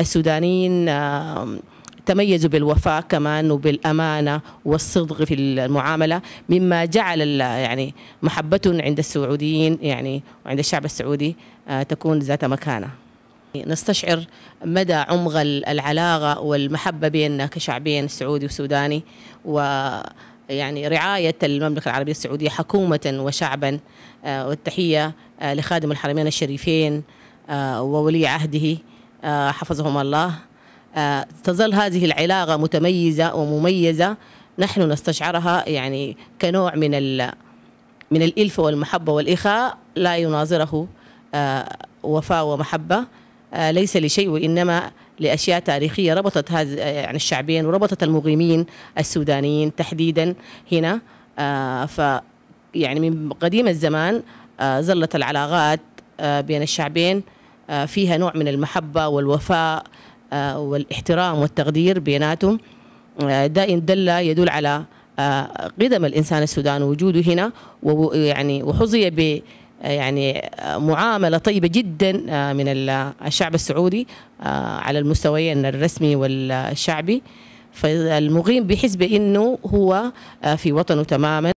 السودانيين تميزوا بالوفاء كمان وبالامانه والصدق في المعامله مما جعل يعني محبتهم عند السعوديين يعني وعند الشعب السعودي آه، تكون ذات مكانه. نستشعر مدى عمق العلاقه والمحبه بيننا كشعبين سعودي وسوداني و يعني رعاية المملكة العربية السعودية حكومة وشعبا آه، والتحية آه، لخادم الحرمين الشريفين وولي عهده آه، حفظهم الله آه، تظل هذه العلاقة متميزة ومميزة نحن نستشعرها يعني كنوع من من الإلفة والمحبة والإخاء لا يناظره آه، وفاء ومحبة ليس لشيء وإنما لأشياء تاريخية ربطت هذا يعني الشعبين وربطت المقيمين السودانيين تحديدا هنا ف يعني من قديم الزمان ظلت العلاقات بين الشعبين آه، فيها نوع من المحبة والوفاء آه، والاحترام والتقدير بيناتهم ده آه، دل يدل على قدم الإنسان السوداني وجوده هنا ويعني وحظي ب يعني معاملة طيبة جدا من الشعب السعودي على المستويين الرسمي والشعبي فالمقيم بحس بأنه هو في وطنه تماما